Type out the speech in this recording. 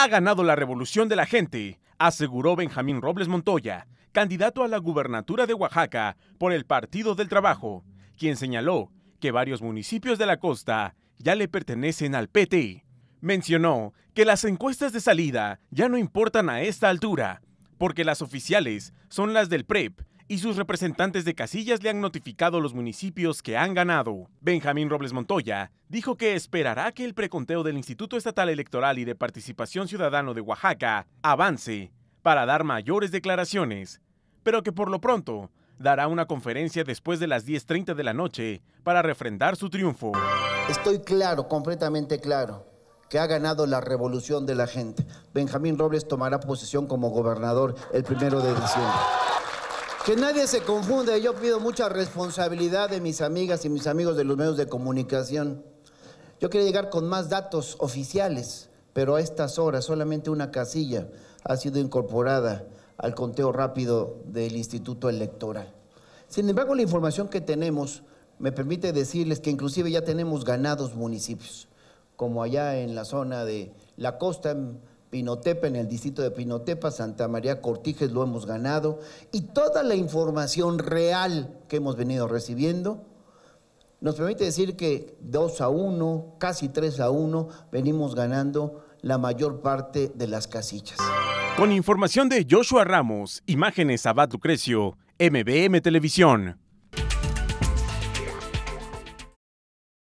Ha ganado la revolución de la gente, aseguró Benjamín Robles Montoya, candidato a la gubernatura de Oaxaca por el Partido del Trabajo, quien señaló que varios municipios de la costa ya le pertenecen al PT. Mencionó que las encuestas de salida ya no importan a esta altura, porque las oficiales son las del PREP y sus representantes de casillas le han notificado los municipios que han ganado. Benjamín Robles Montoya dijo que esperará que el preconteo del Instituto Estatal Electoral y de Participación Ciudadano de Oaxaca avance para dar mayores declaraciones, pero que por lo pronto dará una conferencia después de las 10.30 de la noche para refrendar su triunfo. Estoy claro, completamente claro, que ha ganado la revolución de la gente. Benjamín Robles tomará posesión como gobernador el primero de diciembre. Que nadie se confunda, yo pido mucha responsabilidad de mis amigas y mis amigos de los medios de comunicación. Yo quería llegar con más datos oficiales, pero a estas horas solamente una casilla ha sido incorporada al conteo rápido del Instituto Electoral. Sin embargo, la información que tenemos me permite decirles que inclusive ya tenemos ganados municipios como allá en la zona de la costa, en Pinotepa, en el distrito de Pinotepa, Santa María Cortijes, lo hemos ganado. Y toda la información real que hemos venido recibiendo nos permite decir que 2 a 1, casi 3 a 1, venimos ganando la mayor parte de las casillas. Con información de Joshua Ramos, imágenes Abad Lucrecio, MBM Televisión.